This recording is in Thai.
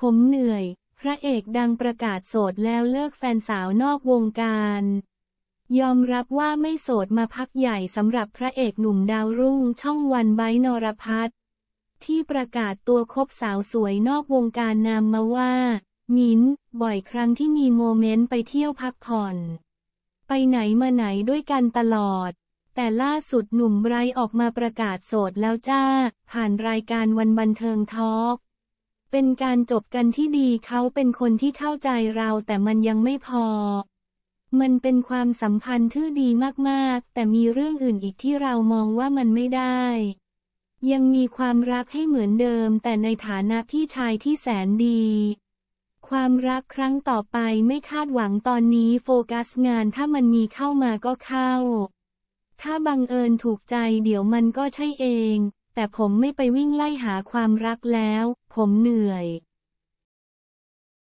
ผมเหนื่อย พระเอกดังประกาศโสดแล้วเลิกแฟนสาวนอกวงการ ยอมรับว่าไม่โสดมาพักใหญ่สำหรับพระเอกหนุ่มดาวรุ่งช่องวันไบนรพัฒที่ประกาศตัวคบสาวสวยนอกวงการนามมาว่ามินบ่อยครั้งที่มีโมเมนต์ไปเที่ยวพักผ่อน ไปไหนมาไหนด้วยกันตลอด แต่ล่าสุดหนุ่มไบรออกมาประกาศโสดแล้วจ้า ผ่านรายการวันบันเทิงทอล์กเป็นการจบกันที่ดีเขาเป็นคนที่เข้าใจเราแต่มันยังไม่พอ มันเป็นความสัมพันธ์ที่ดีมากๆ แต่มีเรื่องอื่นอีกที่เรามองว่ามันไม่ได้ ยังมีความรักให้เหมือนเดิมแต่ในฐานะพี่ชายที่แสนดี ความรักครั้งต่อไปไม่คาดหวังตอนนี้โฟกัสงานถ้ามันมีเข้ามาก็เข้า ถ้าบังเอิญถูกใจเดี๋ยวมันก็ใช่เองแต่ผมไม่ไปวิ่งไล่หาความรักแล้ว ผมเหนื่อย